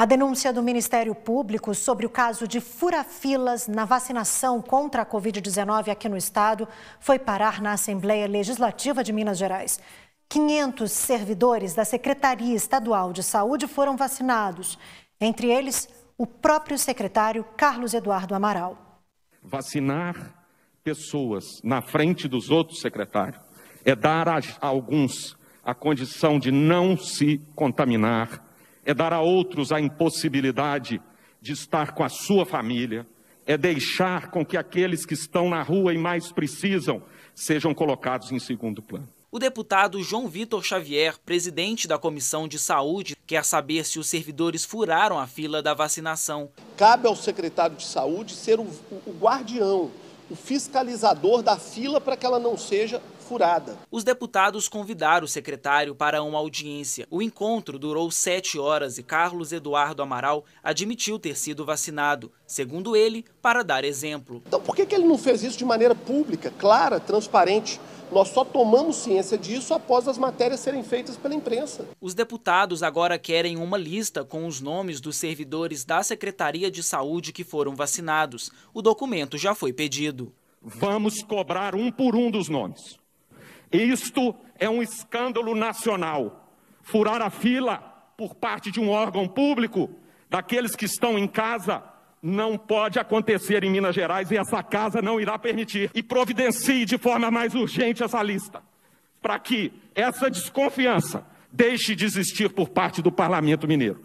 A denúncia do Ministério Público sobre o caso de furafilas na vacinação contra a Covid-19 aqui no estado foi parar na Assembleia Legislativa de Minas Gerais. 500 servidores da Secretaria Estadual de Saúde foram vacinados, entre eles o próprio secretário Carlos Eduardo Amaral. Vacinar pessoas na frente dos outros, secretários é dar a alguns a condição de não se contaminar é dar a outros a impossibilidade de estar com a sua família, é deixar com que aqueles que estão na rua e mais precisam sejam colocados em segundo plano. O deputado João Vitor Xavier, presidente da Comissão de Saúde, quer saber se os servidores furaram a fila da vacinação. Cabe ao secretário de Saúde ser o, o guardião o fiscalizador da fila para que ela não seja furada. Os deputados convidaram o secretário para uma audiência. O encontro durou sete horas e Carlos Eduardo Amaral admitiu ter sido vacinado, segundo ele, para dar exemplo. Então, por que, que ele não fez isso de maneira pública, clara, transparente? Nós só tomamos ciência disso após as matérias serem feitas pela imprensa. Os deputados agora querem uma lista com os nomes dos servidores da Secretaria de Saúde que foram vacinados. O documento já foi pedido. Vamos cobrar um por um dos nomes. Isto é um escândalo nacional. Furar a fila por parte de um órgão público, daqueles que estão em casa não pode acontecer em Minas Gerais e essa casa não irá permitir. E providencie de forma mais urgente essa lista, para que essa desconfiança deixe de existir por parte do Parlamento Mineiro.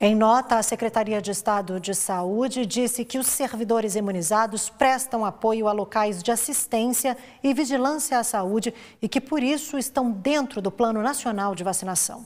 Em nota, a Secretaria de Estado de Saúde disse que os servidores imunizados prestam apoio a locais de assistência e vigilância à saúde e que, por isso, estão dentro do Plano Nacional de Vacinação.